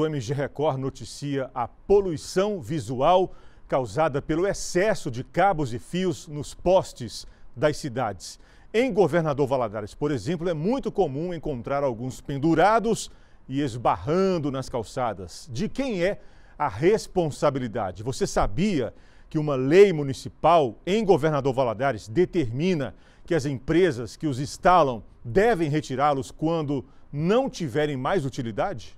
O MG Record noticia a poluição visual causada pelo excesso de cabos e fios nos postes das cidades. Em Governador Valadares, por exemplo, é muito comum encontrar alguns pendurados e esbarrando nas calçadas. De quem é a responsabilidade? Você sabia que uma lei municipal em Governador Valadares determina que as empresas que os instalam devem retirá-los quando não tiverem mais utilidade?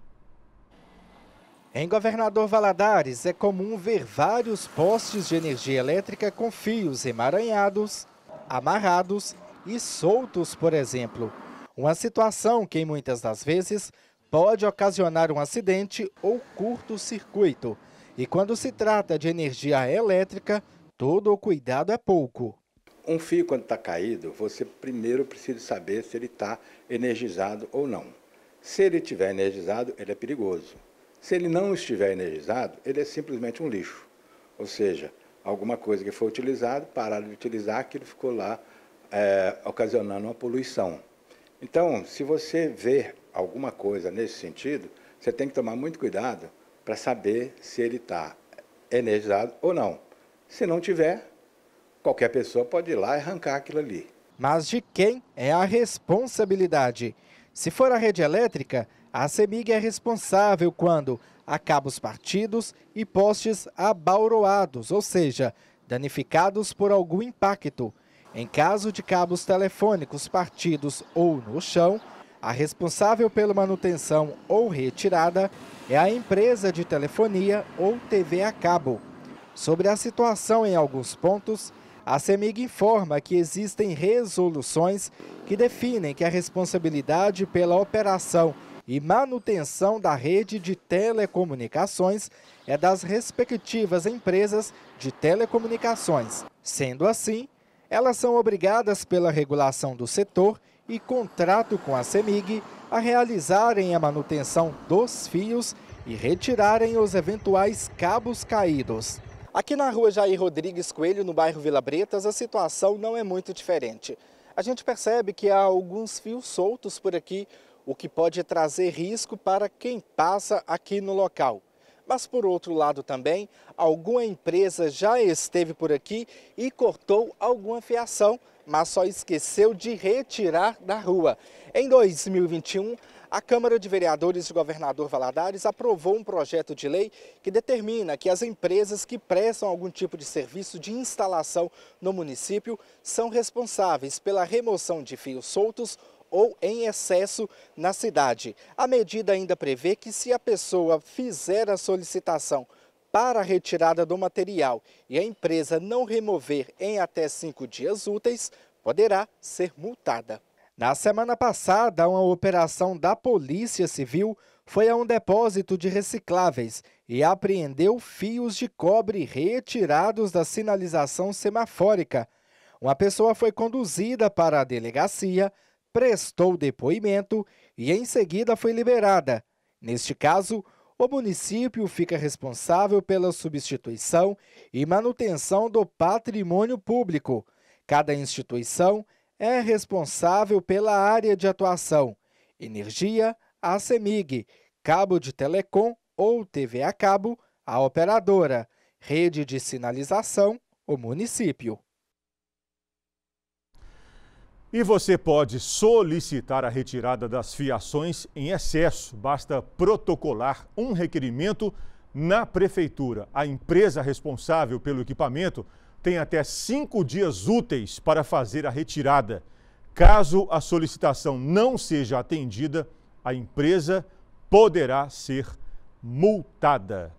Em Governador Valadares, é comum ver vários postes de energia elétrica com fios emaranhados, amarrados e soltos, por exemplo. Uma situação que, muitas das vezes, pode ocasionar um acidente ou curto-circuito. E quando se trata de energia elétrica, todo o cuidado é pouco. Um fio, quando está caído, você primeiro precisa saber se ele está energizado ou não. Se ele estiver energizado, ele é perigoso. Se ele não estiver energizado, ele é simplesmente um lixo. Ou seja, alguma coisa que foi utilizada, pararam de utilizar, aquilo ficou lá é, ocasionando uma poluição. Então, se você vê alguma coisa nesse sentido, você tem que tomar muito cuidado para saber se ele está energizado ou não. Se não tiver, qualquer pessoa pode ir lá e arrancar aquilo ali. Mas de quem é a responsabilidade? Se for a rede elétrica, a CEMIG é responsável quando há cabos partidos e postes abauroados, ou seja, danificados por algum impacto. Em caso de cabos telefônicos partidos ou no chão, a responsável pela manutenção ou retirada é a empresa de telefonia ou TV a cabo. Sobre a situação em alguns pontos, a CEMIG informa que existem resoluções que definem que a responsabilidade pela operação e manutenção da rede de telecomunicações é das respectivas empresas de telecomunicações. Sendo assim, elas são obrigadas pela regulação do setor e contrato com a CEMIG a realizarem a manutenção dos fios e retirarem os eventuais cabos caídos. Aqui na rua Jair Rodrigues Coelho, no bairro Vila Bretas, a situação não é muito diferente. A gente percebe que há alguns fios soltos por aqui, o que pode trazer risco para quem passa aqui no local. Mas por outro lado também, alguma empresa já esteve por aqui e cortou alguma fiação, mas só esqueceu de retirar da rua. Em 2021, a Câmara de Vereadores do Governador Valadares aprovou um projeto de lei que determina que as empresas que prestam algum tipo de serviço de instalação no município são responsáveis pela remoção de fios soltos ou em excesso na cidade. A medida ainda prevê que se a pessoa fizer a solicitação para a retirada do material e a empresa não remover em até cinco dias úteis, poderá ser multada. Na semana passada, uma operação da Polícia Civil foi a um depósito de recicláveis e apreendeu fios de cobre retirados da sinalização semafórica. Uma pessoa foi conduzida para a delegacia, prestou depoimento e em seguida foi liberada. Neste caso, o município fica responsável pela substituição e manutenção do patrimônio público. Cada instituição é responsável pela área de atuação: energia, a CEMIG, cabo de telecom ou TV a cabo, a operadora, rede de sinalização, o município. E você pode solicitar a retirada das fiações em excesso. Basta protocolar um requerimento na prefeitura. A empresa responsável pelo equipamento tem até cinco dias úteis para fazer a retirada. Caso a solicitação não seja atendida, a empresa poderá ser multada.